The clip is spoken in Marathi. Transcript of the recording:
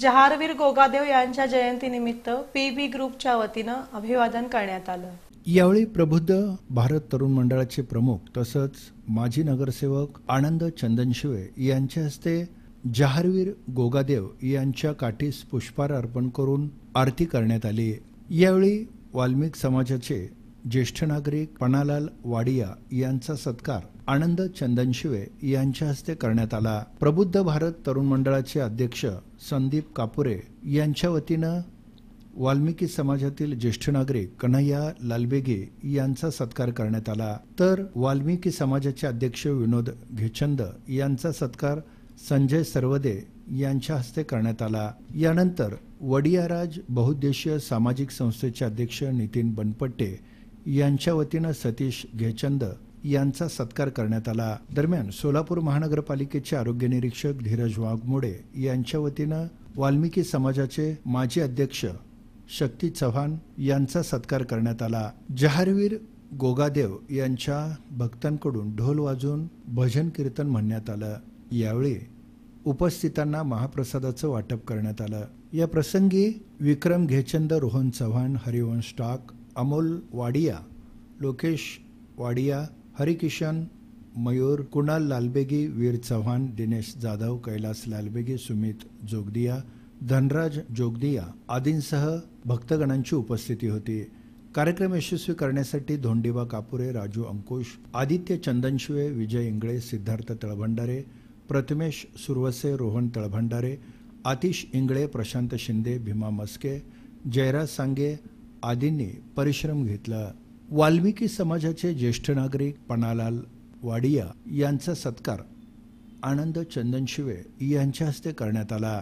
जहारवीर गोगादेव यांच्या जयंतीनिमित्त पी बी ग्रुपच्या वतीनं अभिवादन करण्यात आलं यावेळी प्रबुद्ध भारत तरुण मंडळाचे प्रमुख तसंच माजी नगरसेवक आनंद चंदनशिवे यांच्या हस्ते जहारवीर गोगादेव यांच्या काठीस पुष्पार अर्पण करून आरती करण्यात आली यावेळी वाल्मिक समाजाचे ज्येष्ठ नागरिक पणालाल वाडिया यांचा सत्कार आनंद चंदनशिवे यांच्या हस्ते करण्यात आला प्रबुद्ध भारत तरुण मंडळाचे अध्यक्ष संदीप कापुरे यांच्या वतीनं वाल्मिकी समाजातील ज्येष्ठ नागरिक कन्हैया लालबेगे यांचा सत्कार करण्यात आला तर वाल्मिकी समाजाचे अध्यक्ष विनोद घेचंद यांचा सत्कार संजय सर्वदे यांच्या हस्ते करण्यात आला यानंतर वडियाराज बहुद्देशीय सामाजिक संस्थेचे अध्यक्ष नितीन बनपट्टे यांच्या वतीनं सतीश घेचंद यांचा सत्कार करण्यात आला दरम्यान सोलापूर महानगरपालिकेचे आरोग्य निरीक्षक धीरज वाघमोडे यांच्या वतीनं वाल्मिकी समाजाचे माजी अध्यक्ष शक्ती चव्हाण यांचा सत्कार करण्यात आला जहारवीर गोगादेव यांच्या भक्तांकडून ढोल वाजून भजन कीर्तन म्हणण्यात आलं यावेळी उपस्थितांना महाप्रसादाचं वाटप करण्यात आलं या प्रसंगी विक्रम घेचंद रोहन चव्हाण हरिवंश टाक अमोल वाडिया लोकेश वाडिया हरिकिशन मयूर कुणाल लालबेगी वीर चव्हाण दिनेश जाधव कैलास लालबेगी सुमित जोगदिया धनराज जोगदिया आदींसह भक्तगणांची उपस्थिती होती कार्यक्रम यशस्वी करण्यासाठी धोंडीबा कापुरे राजू अंकुश आदित्य चंदनशिवे विजय इंगळे सिद्धार्थ तळभंडारे प्रथमेश सुरवसे रोहन तळभंडारे आतिश इंगळे प्रशांत शिंदे भीमा मस्के जयराज सांगे आदींनी परिश्रम घेतला वाल्मिकी समाजाचे ज्येष्ठ नागरिक पणालाल वाडिया यांचा सत्कार आनंद चंदनशिवे यांच्या हस्ते करण्यात आला